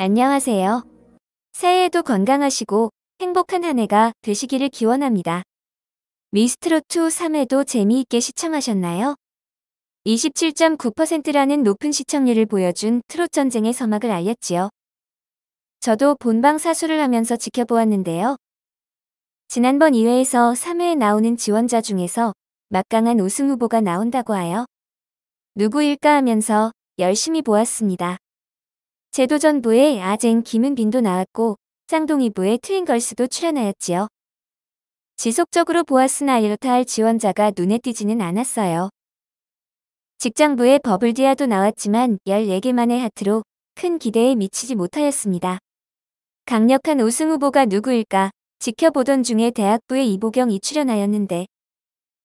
안녕하세요. 새해에도 건강하시고 행복한 한 해가 되시기를 기원합니다. 미스트롯2 3회도 재미있게 시청하셨나요? 27.9%라는 높은 시청률을 보여준 트롯 전쟁의 서막을 알렸지요. 저도 본방 사수를 하면서 지켜보았는데요. 지난번 2회에서 3회에 나오는 지원자 중에서 막강한 우승 후보가 나온다고 하여 누구일까 하면서 열심히 보았습니다. 제도전부에 아쟁 김은빈도 나왔고 쌍둥이부의 트윈걸스도 출연하였지요. 지속적으로 보았으나 이렇다 할 지원자가 눈에 띄지는 않았어요. 직장부에 버블디아도 나왔지만 14개만의 하트로 큰 기대에 미치지 못하였습니다. 강력한 우승 후보가 누구일까 지켜보던 중에 대학부의 이보경이 출연하였는데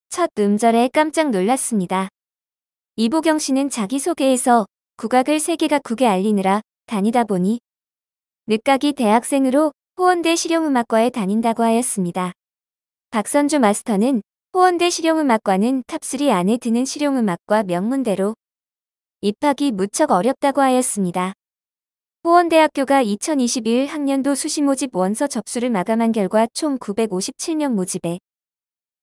첫 음절에 깜짝 놀랐습니다. 이보경 씨는 자기소개에서 국악을 세계각국에 알리느라 다니다 보니 늦가기 대학생으로 호원대 실용음악과에 다닌다고 하였습니다. 박선주 마스터는 호원대 실용음악과는 탑3 안에 드는 실용음악과 명문대로 입학이 무척 어렵다고 하였습니다. 호원대학교가 2021 학년도 수시 모집 원서 접수를 마감한 결과 총 957명 모집에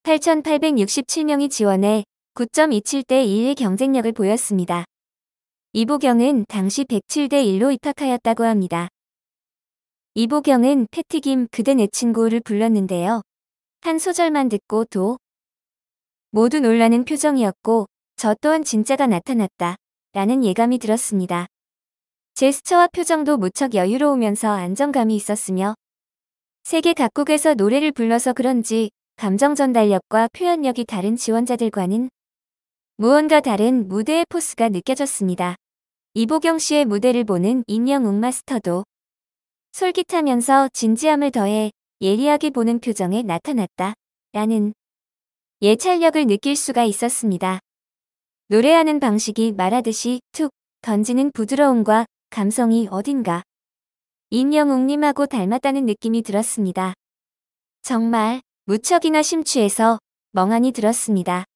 8,867명이 지원해 9.27대 1의 경쟁력을 보였습니다. 이보경은 당시 107대 1로 입학하였다고 합니다. 이보경은 패티김 그대 내 친구를 불렀는데요. 한 소절만 듣고 도 모두 놀라는 표정이었고 저 또한 진짜가 나타났다 라는 예감이 들었습니다. 제스처와 표정도 무척 여유로우면서 안정감이 있었으며 세계 각국에서 노래를 불러서 그런지 감정 전달력과 표현력이 다른 지원자들과는 무언가 다른 무대의 포스가 느껴졌습니다. 이보경 씨의 무대를 보는 인형웅 마스터도 솔깃하면서 진지함을 더해 예리하게 보는 표정에 나타났다. 라는 예찰력을 느낄 수가 있었습니다. 노래하는 방식이 말하듯이 툭 던지는 부드러움과 감성이 어딘가 인형웅님하고 닮았다는 느낌이 들었습니다. 정말 무척이나 심취해서 멍하니 들었습니다.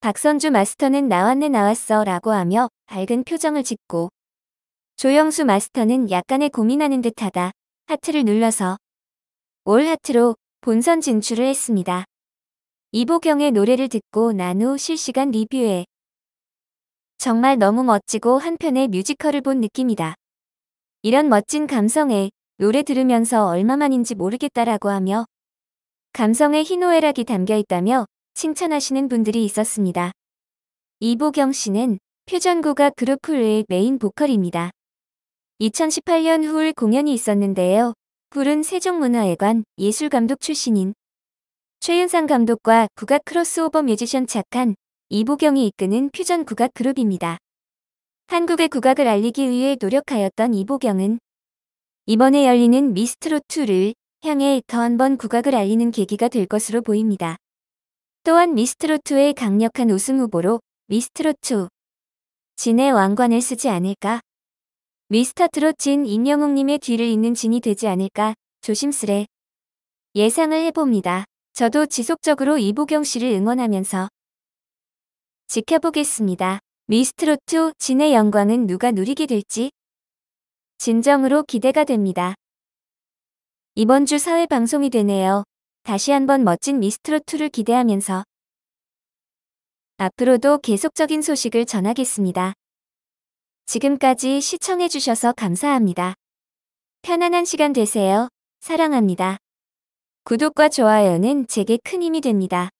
박선주 마스터는 나왔네 나왔어 라고 하며 밝은 표정을 짓고 조영수 마스터는 약간의 고민하는 듯하다 하트를 눌러서 올 하트로 본선 진출을 했습니다. 이보경의 노래를 듣고 난 후 실시간 리뷰해 정말 너무 멋지고 한편의 뮤지컬을 본 느낌이다. 이런 멋진 감성에 노래 들으면서 얼마만인지 모르겠다라고 하며 감성의 희노애락이 담겨있다며 칭찬하시는 분들이 있었습니다. 이보경 씨는 퓨전고가 그룹 훌의 메인 보컬입니다. 2018년 훌 공연이 있었는데요. 굴은 세종문화회관 예술감독 출신인 최윤상 감독과 국악 크로스오버 뮤지션 착한 이보경이 이끄는 퓨전 국악 그룹입니다. 한국의 국악을 알리기 위해 노력하였던 이보경은 이번에 열리는 미스트롯2를 향해 더 한번 국악을 알리는 계기가 될 것으로 보입니다. 또한 미스트로트의 강력한 우승 후보로 미스트로트 진의 왕관을 쓰지 않을까? 미스터트롯 진 임영웅님의 뒤를 잇는 진이 되지 않을까 조심스레 예상을 해봅니다. 저도 지속적으로 이보경 씨를 응원하면서 지켜보겠습니다. 미스트로트 진의 영광은 누가 누리게 될지 진정으로 기대가 됩니다. 이번 주 사회 방송이 되네요. 다시 한번 멋진 미스트롯2를 기대하면서 앞으로도 계속적인 소식을 전하겠습니다. 지금까지 시청해주셔서 감사합니다. 편안한 시간 되세요. 사랑합니다. 구독과 좋아요는 제게 큰 힘이 됩니다.